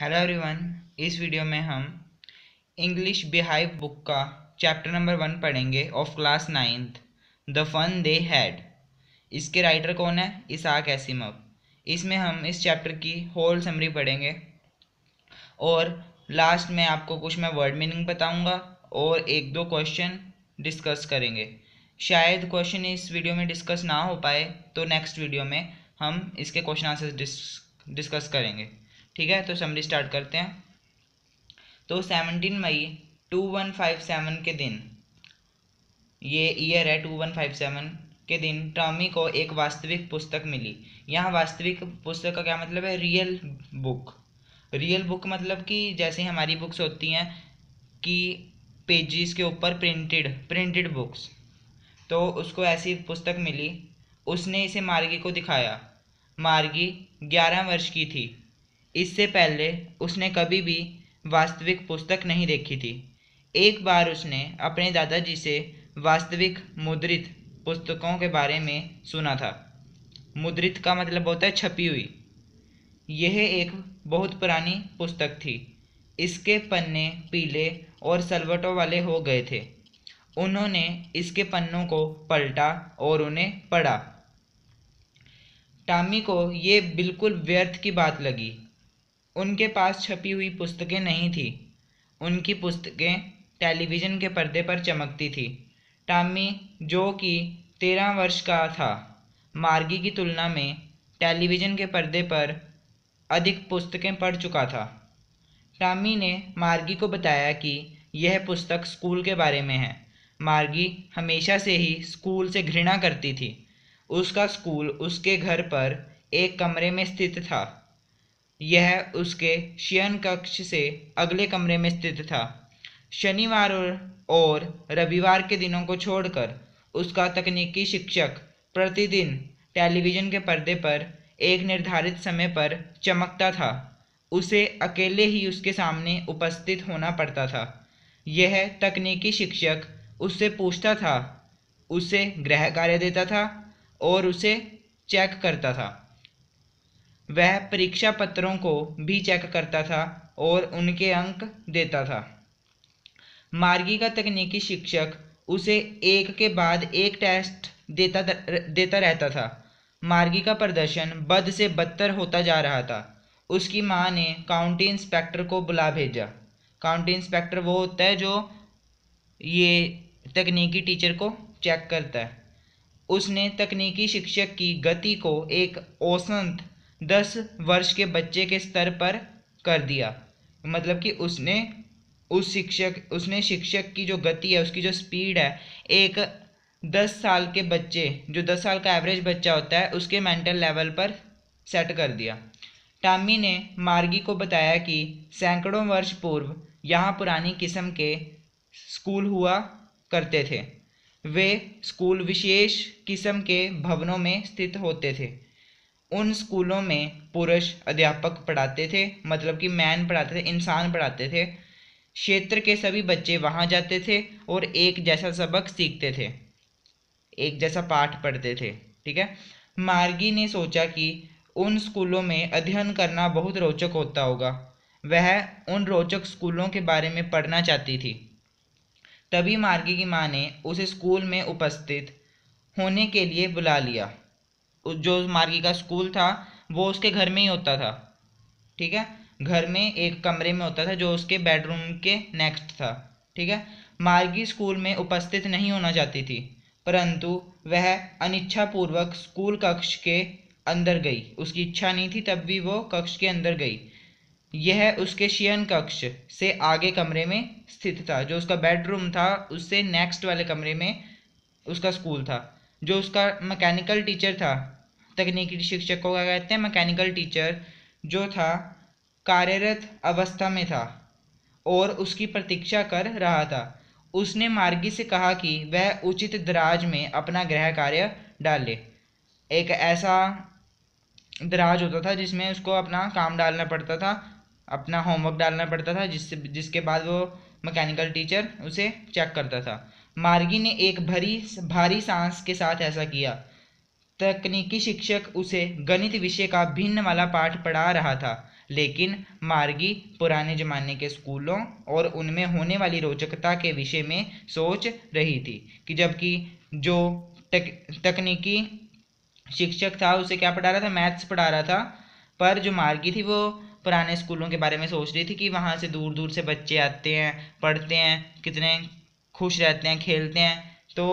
hello everyone इस video में हम इंग्लिश बिहाइव बुक का चैप्टर नंबर वन पढ़ेंगे of class ninth the fun they had इसके राइटर कौन है इसाक एसिमव इसमें हम इस चैप्टर की होल समरी पढ़ेंगे और लास्ट में आपको कुछ मैं वर्ड मीनिंग बताऊंगा और एक दो क्वेश्चन डिस्कस करेंगे शायद क्वेश्चन इस वीडियो में डिस्कस ना हो पाए तो नेक्स्ट वीडियो में हम इसके क्वेश्चन आंसर डिस्कस करेंगे ठीक है तो समरी स्टार्ट करते हैं तो seventeen May two one five seven के दिन ये ईयर है टू वन फाइव सेवन के दिन टॉमी को एक वास्तविक पुस्तक मिली यहाँ वास्तविक पुस्तक का क्या मतलब है रियल बुक रियल बुक मतलब कि जैसे हमारी बुक्स होती हैं कि पेजेस के ऊपर प्रिंटेड प्रिंटेड बुक्स तो उसको ऐसी पुस्तक मिली उसने इसे मार्गी को दिखाया मार्गी ग्यारह वर्ष की थी इससे पहले उसने कभी भी वास्तविक पुस्तक नहीं देखी थी एक बार उसने अपने दादाजी से वास्तविक मुद्रित पुस्तकों के बारे में सुना था मुद्रित का मतलब होता है छपी हुई यह एक बहुत पुरानी पुस्तक थी इसके पन्ने पीले और सलवटों वाले हो गए थे उन्होंने इसके पन्नों को पलटा और उन्हें पढ़ा टामी को ये बिल्कुल व्यर्थ की बात लगी उनके पास छपी हुई पुस्तकें नहीं थी उनकी पुस्तकें टेलीविज़न के पर्दे पर चमकती थी टामी जो कि तेरह वर्ष का था मार्गी की तुलना में टेलीविज़न के पर्दे पर अधिक पुस्तकें पढ़ चुका था टामी ने मार्गी को बताया कि यह पुस्तक स्कूल के बारे में है मार्गी हमेशा से ही स्कूल से घृणा करती थी उसका स्कूल उसके घर पर एक कमरे में स्थित था यह उसके शयन कक्ष से अगले कमरे में स्थित था शनिवार और रविवार के दिनों को छोड़कर उसका तकनीकी शिक्षक प्रतिदिन टेलीविज़न के पर्दे पर एक निर्धारित समय पर चमकता था उसे अकेले ही उसके सामने उपस्थित होना पड़ता था यह तकनीकी शिक्षक उससे पूछता था उसे गृह कार्य देता था और उसे चेक करता था वह परीक्षा पत्रों को भी चेक करता था और उनके अंक देता था मार्गी का तकनीकी शिक्षक उसे एक के बाद एक टेस्ट देता देता रहता था मार्गी का प्रदर्शन बद से बदतर होता जा रहा था उसकी माँ ने काउंटी इंस्पेक्टर को बुला भेजा काउंटी इंस्पेक्टर वो होता है जो ये तकनीकी टीचर को चेक करता है उसने तकनीकी शिक्षक की गति को एक औसंत दस वर्ष के बच्चे के स्तर पर कर दिया मतलब कि उसने उस शिक्षक उसने शिक्षक की जो गति है उसकी जो स्पीड है एक दस साल के बच्चे जो दस साल का एवरेज बच्चा होता है उसके मेंटल लेवल पर सेट कर दिया टामी ने मार्गी को बताया कि सैकड़ों वर्ष पूर्व यहाँ पुरानी किस्म के स्कूल हुआ करते थे वे स्कूल विशेष किस्म के भवनों में स्थित होते थे उन स्कूलों में पुरुष अध्यापक पढ़ाते थे मतलब कि मैन पढ़ाते थे इंसान पढ़ाते थे क्षेत्र के सभी बच्चे वहाँ जाते थे और एक जैसा सबक सीखते थे एक जैसा पाठ पढ़ते थे ठीक है मार्गी ने सोचा कि उन स्कूलों में अध्ययन करना बहुत रोचक होता होगा वह उन रोचक स्कूलों के बारे में पढ़ना चाहती थी तभी मार्गी की माँ ने उसे स्कूल में उपस्थित होने के लिए बुला लिया जो मार्गी का स्कूल था वो उसके घर में ही होता था ठीक है घर में एक कमरे में होता था जो उसके बेडरूम के नेक्स्ट था ठीक है मार्गी स्कूल में उपस्थित नहीं होना चाहती थी परंतु वह अनिच्छापूर्वक स्कूल कक्ष के अंदर गई उसकी इच्छा नहीं थी तब भी वो कक्ष के अंदर गई यह उसके शियन कक्ष से आगे कमरे में स्थित था जो उसका बेडरूम था उससे नेक्स्ट वाले कमरे में उसका स्कूल था जो उसका मैकेनिकल टीचर था तकनीकी शिक्षक को क्या कहते हैं मैकेनिकल टीचर जो था कार्यरत अवस्था में था और उसकी प्रतीक्षा कर रहा था उसने मार्गी से कहा कि वह उचित दराज में अपना गृह कार्य डाले एक ऐसा दराज होता था जिसमें उसको अपना काम डालना पड़ता था अपना होमवर्क डालना पड़ता था जिससे जिसके बाद वो मैकेनिकल टीचर उसे चेक करता था मार्गी ने एक भरी भारी सांस के साथ ऐसा किया तकनीकी शिक्षक उसे गणित विषय का भिन्न वाला पाठ पढ़ा रहा था लेकिन मार्गी पुराने जमाने के स्कूलों और उनमें होने वाली रोचकता के विषय में सोच रही थी कि जबकि जो तक, तकनीकी शिक्षक था उसे क्या पढ़ा रहा था मैथ्स पढ़ा रहा था पर जो मार्गी थी वो पुराने स्कूलों के बारे में सोच रही थी कि वहाँ से दूर दूर से बच्चे आते हैं पढ़ते हैं कितने खुश रहते हैं खेलते हैं तो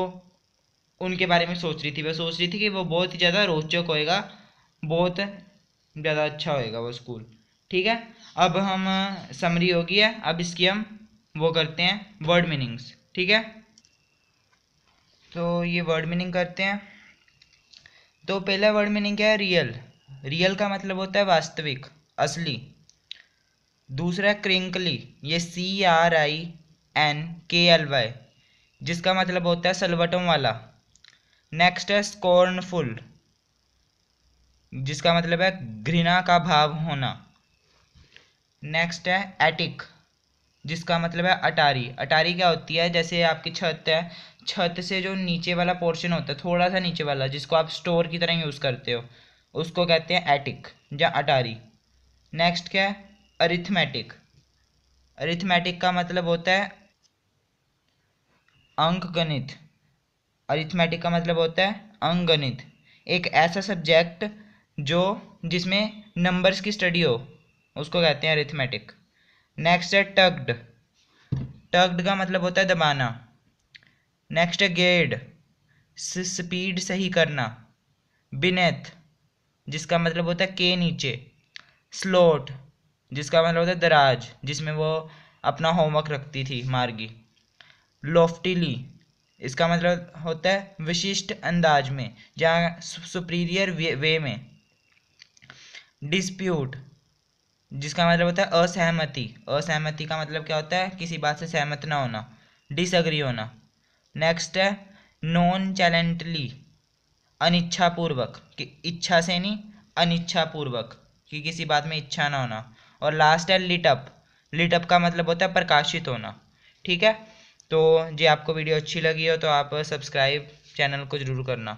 उनके बारे में सोच रही थी वह सोच रही थी कि वो बहुत ही ज़्यादा रोचक होएगा बहुत ज़्यादा अच्छा होएगा वो स्कूल ठीक है अब हम समरी हो गई है अब इसकी हम वो करते हैं वर्ड मीनिंग्स ठीक है तो ये वर्ड मीनिंग करते हैं तो पहला वर्ड मीनिंग क्या है रियल रियल का मतलब होता है वास्तविक असली दूसरा क्रिंकली ये C R I N K L Y जिसका मतलब होता है सलवटों वाला नेक्स्ट है स्कॉर्नफुल जिसका मतलब है घृणा का भाव होना नेक्स्ट है एटिक जिसका मतलब है अटारी अटारी क्या होती है जैसे आपकी छत है छत से जो नीचे वाला पोर्शन होता है थोड़ा सा नीचे वाला जिसको आप स्टोर की तरह यूज़ करते हो उसको कहते हैं एटिक या अटारी नेक्स्ट क्या है अरिथमेटिक अरिथमेटिक का मतलब होता है अंक गणित अरिथमेटिक का मतलब होता है अंगणित एक ऐसा सब्जेक्ट जो जिसमें नंबर्स की स्टडी हो उसको कहते हैं अरिथमेटिक नेक्स्ट है टग्ड टग्ड का मतलब होता है दबाना नेक्स्ट है गेड स्पीड सही करना बिनेथ जिसका मतलब होता है के नीचे स्लोट जिसका मतलब होता है दराज जिसमें वो अपना होमवर्क रखती थी मार्गी लोफ्टीली इसका मतलब होता है विशिष्ट अंदाज में जहाँ सुपीरियर वे, वे में डिस्प्यूट जिसका मतलब होता है असहमति असहमति का मतलब क्या होता है किसी बात से सहमत ना होना डिसअग्री होना नेक्स्ट है नॉन चैलेंटली अनिच्छापूर्वक कि इच्छा से नहीं अनिच्छापूर्वक कि किसी बात में इच्छा ना होना और लास्ट है लिटअप लिटअप का मतलब होता है प्रकाशित होना ठीक है तो जी आपको वीडियो अच्छी लगी हो तो आप सब्सक्राइब चैनल को ज़रूर करना